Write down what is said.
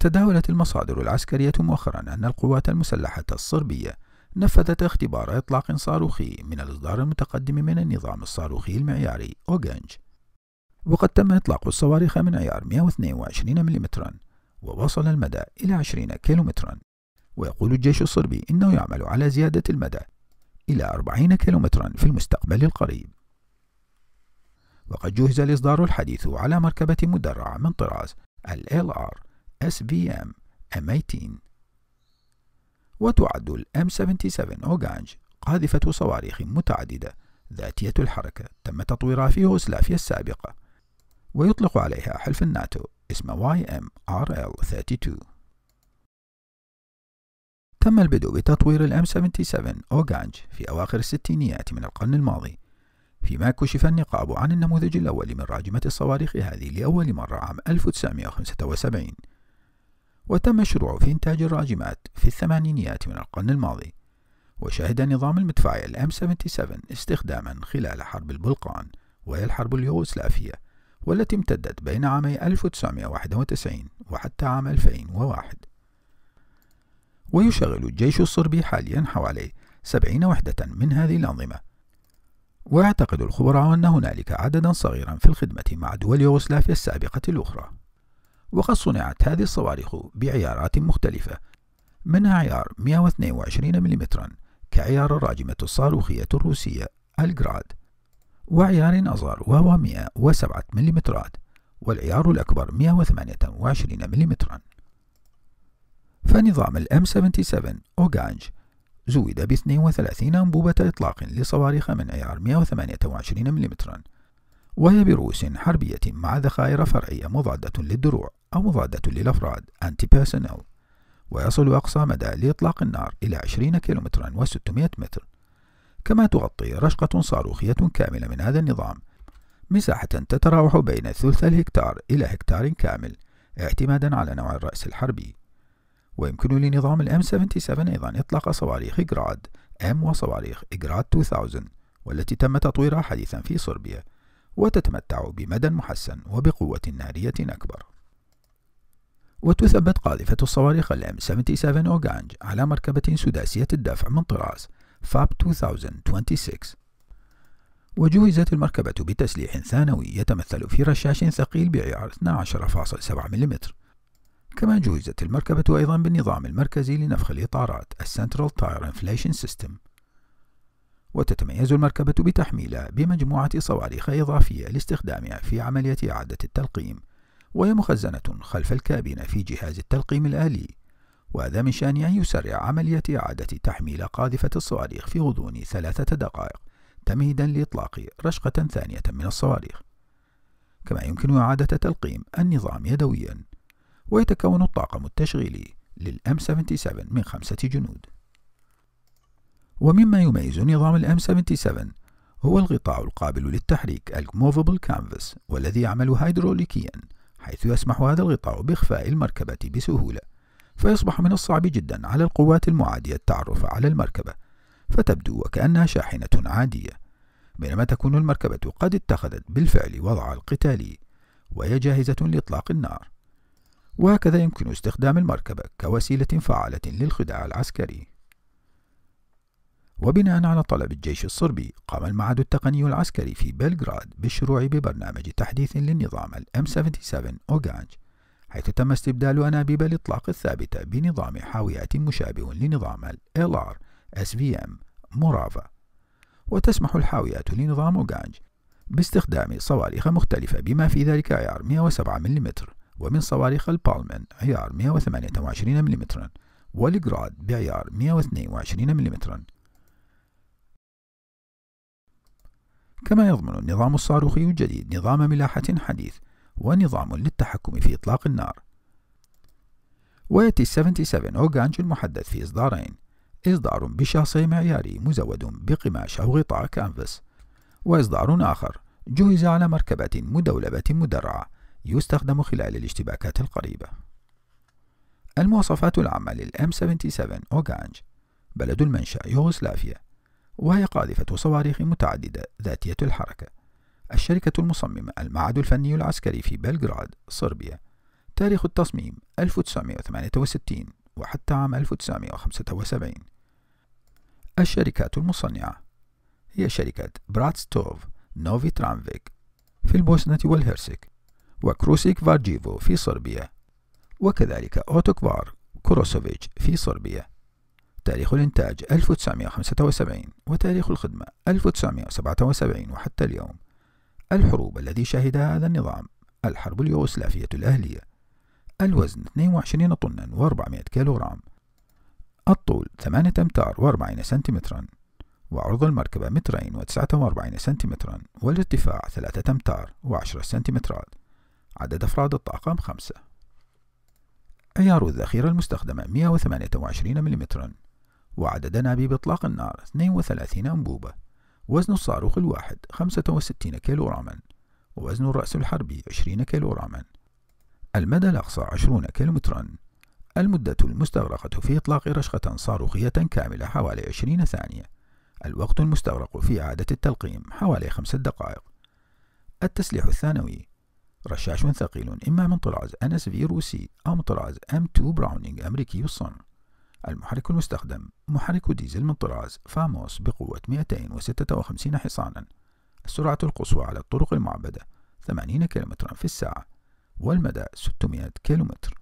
تداولت المصادر العسكرية مؤخرا أن القوات المسلحة الصربية نفذت اختبار إطلاق صاروخي من الإصدار المتقدم من النظام الصاروخي المعياري أوغنج وقد تم إطلاق الصواريخ من عيار 122 ملم ووصل المدى إلى 20 كيلومترا ويقول الجيش الصربي إنه يعمل على زيادة المدى إلى 40 كيلومترا في المستقبل القريب وقد جهز الإصدار الحديث على مركبة مدرعة من طراز ال LR SVM M18 وتعد الـ M77 أوغانج قاذفة صواريخ متعددة ذاتية الحركة تم تطويرها في يوغوسلافيا السابقة ويطلق عليها حلف الناتو اسم YMRL-32 تم البدء بتطوير الـ M77 أوغانج في أواخر الستينيات من القرن الماضي فيما كشف النقاب عن النموذج الأول من راجمة الصواريخ هذه لأول مرة عام 1975 وتم الشروع في إنتاج الراجمات في الثمانينيات من القرن الماضي وشهد نظام المدفعية الام 77 استخداما خلال حرب البلقان وهي الحرب اليوغوسلافية والتي امتدت بين عامي 1991 وحتى عام 2001 ويشغل الجيش الصربي حاليا حوالي 70 وحدة من هذه الأنظمة ويعتقد الخبراء أن هنالك عددا صغيرا في الخدمة مع دول يوغوسلافيا السابقة الأخرى وقد صنعت هذه الصواريخ بعيارات مختلفة منها عيار 122 ملم كعيار الراجمة الصاروخية الروسية الجراد وعيار أصغر وهو 107 ملم والعيار الأكبر 128 ملم فنظام الام 77 أوغانج زود ب 32 أنبوبة إطلاق لصواريخ من عيار 128 ملم وهي برؤوس حربية مع ذخائر فرعية مضادة للدروع أو مضادة أنتي بيرسونيل ويصل أقصى مدى لإطلاق النار إلى 20 كيلومترا و600 متر كما تغطي رشقة صاروخية كاملة من هذا النظام مساحة تتراوح بين ثلث الهكتار إلى هكتار كامل اعتمادا على نوع الرأس الحربي ويمكن لنظام الام 77 أيضا إطلاق صواريخ جراد M وصواريخ جراد 2000 والتي تم تطويرها حديثا في صربيا وتتمتع بمدى محسن وبقوة نارية أكبر وتثبت قاذفة الصواريخ الام 77 أوغانج على مركبة سداسية الدفع من طراز فاب 2026 وجهزت المركبة بتسليح ثانوي يتمثل في رشاش ثقيل بعيار 12.7 ملم كما جهزت المركبة أيضا بالنظام المركزي لنفخ الإطارات Central Tire Inflation System وتتميز المركبة بتحميلها بمجموعة صواريخ إضافية لاستخدامها في عملية إعادة التلقيم وهي مخزنة خلف الكابينة في جهاز التلقيم الآلي وهذا من شأن أن يسرع عملية إعادة تحميل قاذفة الصواريخ في غضون ثلاثة دقائق تمهيدا لإطلاق رشقة ثانية من الصواريخ كما يمكن إعادة تلقيم النظام يدويا ويتكون الطاقم التشغيلي للأم 77 من خمسة جنود ومما يميز نظام الأم 77 هو الغطاء القابل للتحريك الموفبل كانفاس والذي يعمل هيدروليكيا حيث يسمح هذا الغطاء بإخفاء المركبة بسهولة فيصبح من الصعب جدا على القوات المعادية التعرف على المركبة فتبدو وكأنها شاحنة عادية بينما تكون المركبة قد اتخذت بالفعل وضع القتالي وهي جاهزة لإطلاق النار وهكذا يمكن استخدام المركبة كوسيلة فعالة للخداع العسكري وبناء على طلب الجيش الصربي قام المعهد التقني العسكري في بلغراد بالشروع ببرنامج تحديث للنظام الام 77 أوغانج حيث تم استبدال أنابيب الإطلاق الثابتة بنظام حاويات مشابه لنظام ال LR SVM مورافا وتسمح الحاويات لنظام أوغانج باستخدام صواريخ مختلفة بما في ذلك عيار 107 ملم ومن صواريخ البالمن عيار 128 ملم والجراد بعيار 122 ملم كما يضمن النظام الصاروخي الجديد نظام ملاحة حديث ونظام للتحكم في إطلاق النار ويأتي 77 أوغانج المحدث في إصدارين إصدار بشاصي معياري مزود بقماش أو غطاء كانفاس وإصدار آخر جهز على مركبة مدولبة مدرعة يستخدم خلال الاشتباكات القريبة المواصفات العامة للM77 أوغانج بلد المنشأ يوغوسلافيا وهي قاذفة صواريخ متعددة ذاتية الحركة الشركة المصممة المعهد الفني العسكري في بلغراد صربيا تاريخ التصميم 1968 وحتى عام 1975 الشركات المصنعة هي شركة براتستوف نوفي ترانفيك في البوسنة والهرسك وكروسيك فارجيفو في صربيا وكذلك أوتوكفار كروسوفيتش في صربيا تاريخ الإنتاج 1975 وتاريخ الخدمة 1977 وحتى اليوم الحروب التي شهدها هذا النظام الحرب اليوغوسلافية الأهلية الوزن 22 طنا و400 كيلوغرام الطول 8 أمتار و40 سنتيمترا وعرض المركبة مترين و49 سنتيمترا والارتفاع 3 أمتار و و10 سنتيمترات عدد أفراد الطاقم 5 عيار الذخيرة المستخدمة 128 ملم وعدد أنابيب إطلاق النار 32 أنبوبة وزن الصاروخ الواحد 65 كيلوغراما وزن الرأس الحربي 20 كيلوغراما المدى الأقصى 20 كيلومترا المدة المستغرقة في إطلاق رشقة صاروخية كاملة حوالي 20 ثانية الوقت المستغرق في إعادة التلقيم حوالي 5 دقائق التسليح الثانوي رشاش ثقيل إما من طراز NSV روسي أو من طراز M2 براونينج أمريكي الصنع المحرك المستخدم محرك ديزل من طراز فاموس بقوة 256 حصانا السرعة القصوى على الطرق المعبدة 80 كم في الساعة والمدى 600 كيلومتر